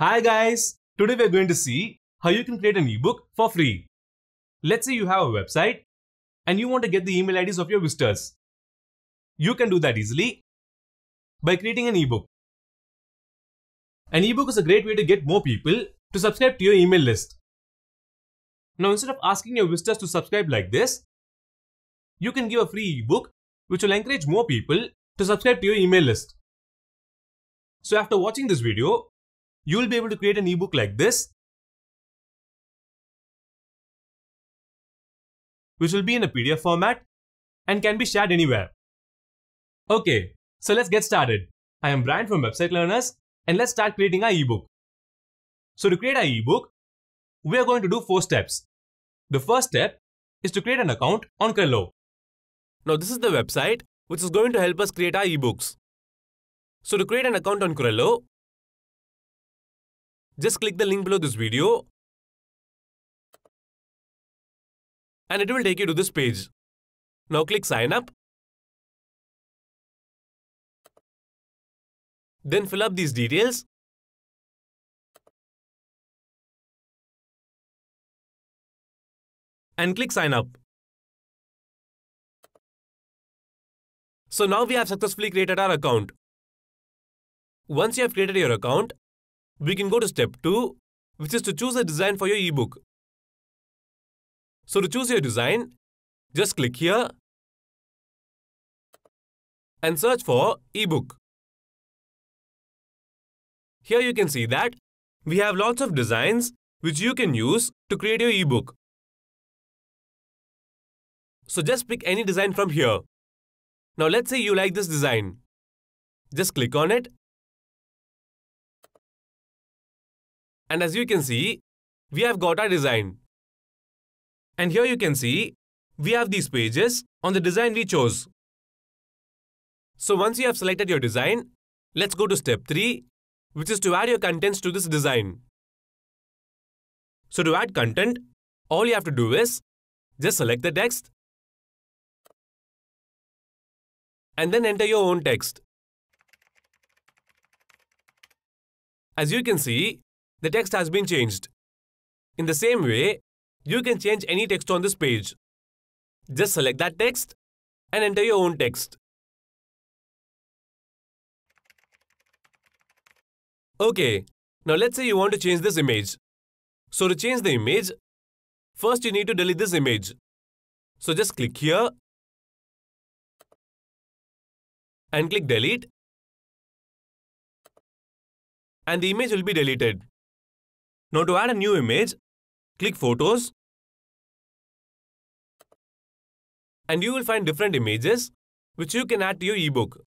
Hi guys, today we're going to see how you can create an ebook for free. Let's say you have a website and you want to get the email IDs of your visitors. You can do that easily by creating an ebook. An ebook is a great way to get more people to subscribe to your email list. Now instead of asking your visitors to subscribe like this, you can give a free ebook which will encourage more people to subscribe to your email list. So after watching this video, you'll be able to create an ebook like this, which will be in a PDF format and can be shared anywhere. Okay, so let's get started. I am Brian from Website Learners and let's start creating our ebook. So to create our ebook, we are going to do four steps. The first step is to create an account on Crello. Now this is the website which is going to help us create our ebooks. So to create an account on Crello, just click the link below this video and it will take you to this page. Now click sign up. Then fill up these details. And click sign up. So now we have successfully created our account. Once you have created your account, we can go to step 2, which is to choose a design for your ebook. So to choose your design, just click here and search for ebook. Here you can see that we have lots of designs which you can use to create your ebook. So just pick any design from here. Now let's say you like this design. Just click on it And as you can see, we have got our design. And here you can see, we have these pages on the design we chose. So once you have selected your design, let's go to step 3, which is to add your contents to this design. So to add content, all you have to do is just select the text and then enter your own text. As you can see, the text has been changed. In the same way, you can change any text on this page. Just select that text and enter your own text. Okay, now let's say you want to change this image. So to change the image, first you need to delete this image. So just click here and click delete and the image will be deleted. Now to add a new image, click Photos and you will find different images which you can add to your ebook.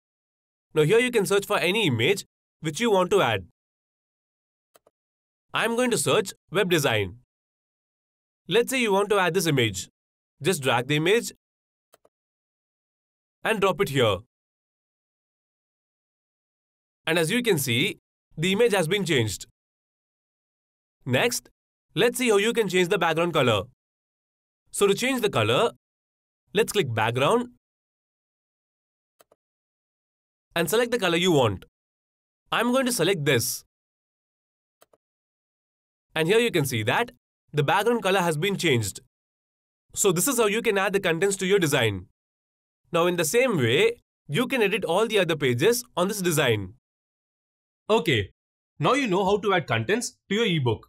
Now here you can search for any image which you want to add. I am going to search web design. Let's say you want to add this image. Just drag the image and drop it here. And as you can see, the image has been changed. Next, let's see how you can change the background color. So to change the color, let's click background and select the color you want. I'm going to select this. And here you can see that the background color has been changed. So this is how you can add the contents to your design. Now in the same way, you can edit all the other pages on this design. Okay, now you know how to add contents to your ebook.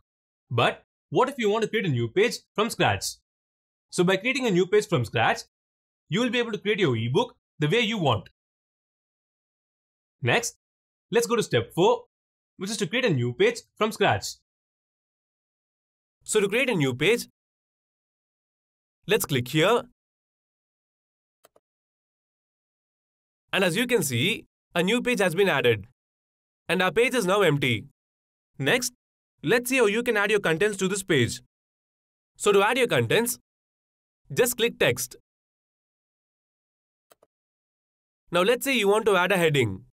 But what if you want to create a new page from scratch? So by creating a new page from scratch, you will be able to create your ebook the way you want. Next, let's go to step 4, which is to create a new page from scratch. So to create a new page, let's click here. And as you can see, a new page has been added. And our page is now empty. Next, Let's see how you can add your contents to this page. So to add your contents, just click text. Now let's say you want to add a heading.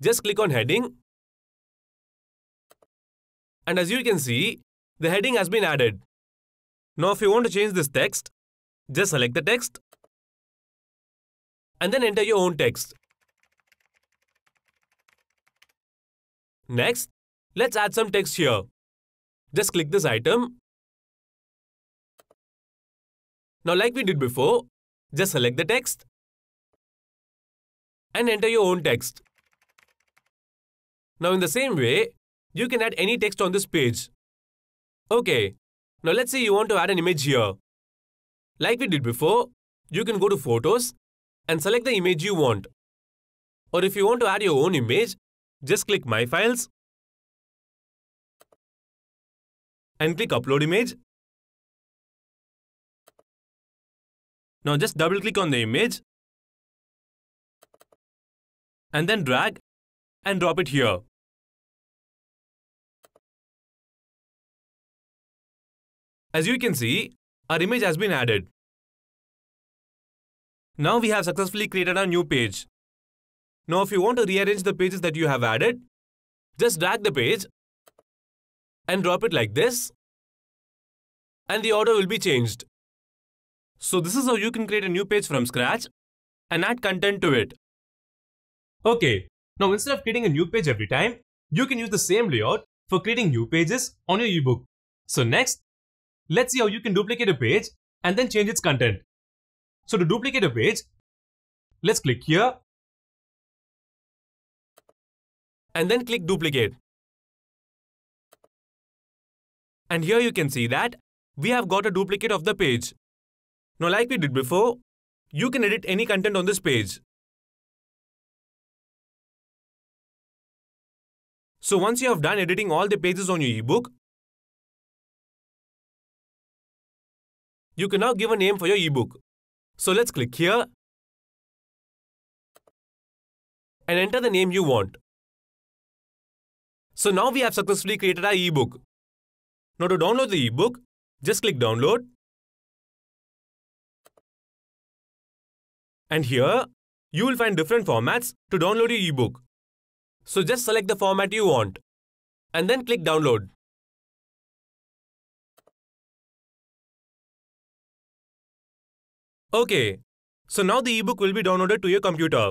Just click on heading. And as you can see, the heading has been added. Now if you want to change this text, just select the text and then enter your own text. Next, Let's add some text here. Just click this item. Now like we did before, just select the text and enter your own text. Now in the same way, you can add any text on this page. Okay, now let's say you want to add an image here. Like we did before, you can go to Photos and select the image you want. Or if you want to add your own image, just click My Files and click upload image. Now just double click on the image and then drag and drop it here. As you can see, our image has been added. Now we have successfully created our new page. Now if you want to rearrange the pages that you have added, just drag the page and drop it like this and the order will be changed. So this is how you can create a new page from scratch and add content to it. Okay, now instead of creating a new page every time, you can use the same layout for creating new pages on your ebook. So next, let's see how you can duplicate a page and then change its content. So to duplicate a page, let's click here and then click duplicate. And here you can see that we have got a duplicate of the page. Now like we did before, you can edit any content on this page. So once you have done editing all the pages on your ebook, you can now give a name for your ebook. So let's click here and enter the name you want. So now we have successfully created our ebook. Now to download the ebook, just click download. And here, you will find different formats to download your ebook. So just select the format you want and then click download. Okay, so now the ebook will be downloaded to your computer.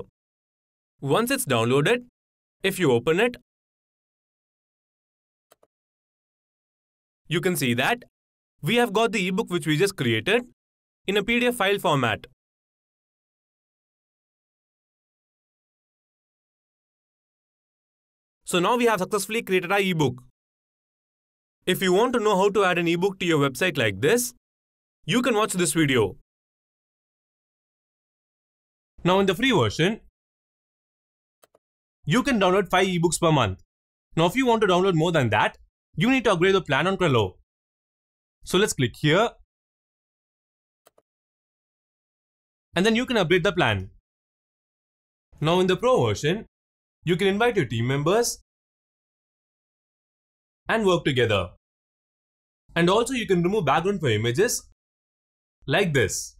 Once it's downloaded, if you open it You can see that we have got the ebook which we just created in a PDF file format. So now we have successfully created our ebook. If you want to know how to add an ebook to your website like this, you can watch this video. Now in the free version, you can download 5 ebooks per month. Now if you want to download more than that, you need to upgrade the plan on Trello. So let's click here. And then you can upgrade the plan. Now in the Pro version, you can invite your team members and work together. And also you can remove background for images like this.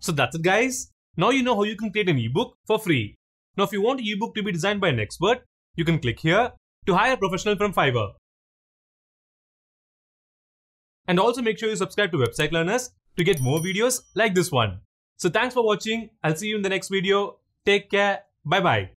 So that's it guys. Now you know how you can create an ebook for free. Now if you want an ebook to be designed by an expert, you can click here to hire a professional from Fiverr. And also make sure you subscribe to Website Learners to get more videos like this one. So thanks for watching. I'll see you in the next video. Take care. Bye bye.